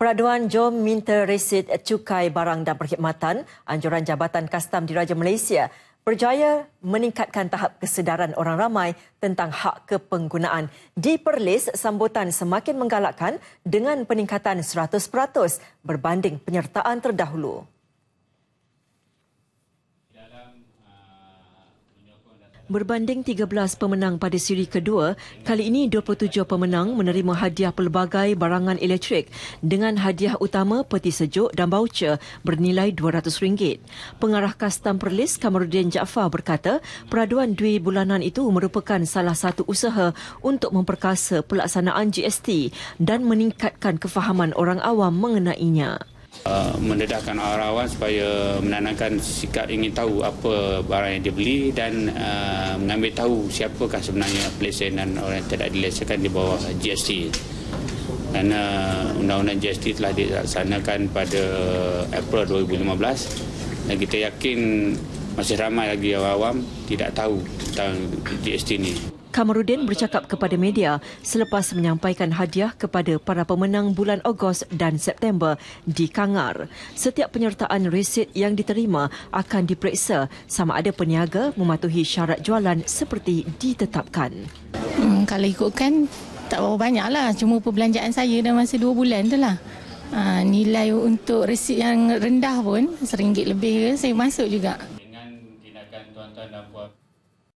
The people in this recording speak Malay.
Peraduan Jom Minta Resit Cukai Barang dan Perkhidmatan Anjuran Jabatan Kastam di Raja Malaysia berjaya meningkatkan tahap kesedaran orang ramai tentang hak kepenggunaan. Di Perlis, sambutan semakin menggalakkan dengan peningkatan 100% berbanding penyertaan terdahulu. Berbanding 13 pemenang pada siri kedua, kali ini 27 pemenang menerima hadiah pelbagai barangan elektrik dengan hadiah utama peti sejuk dan baucer bernilai RM200. Pengarah Kastam Perlis Kamarudin Jaafar berkata, peraduan duit bulanan itu merupakan salah satu usaha untuk memperkasa pelaksanaan GST dan meningkatkan kefahaman orang awam mengenainya uh, mendedahkan arawan supaya menanamkan sikap ingin tahu apa barang yang dia beli dan uh, mengambil tahu siapakah sebenarnya pelesen dan orang yang tidak dilesenkan di bawah GST. Kerana undang-undang GST telah dilaksanakan pada April 2015 dan kita yakin masih ramai lagi orang awam tidak tahu tentang GST ini. Kamarudin bercakap kepada media selepas menyampaikan hadiah kepada para pemenang bulan Ogos dan September di Kangar. Setiap penyertaan resit yang diterima akan diperiksa sama ada peniaga mematuhi syarat jualan seperti ditetapkan. Hmm, kalau ikutkan tak berapa banyak lah. Cuma perbelanjaan saya dalam masa dua bulan tu lah. Ha, nilai untuk resit yang rendah pun, seringgit lebih saya masuk juga.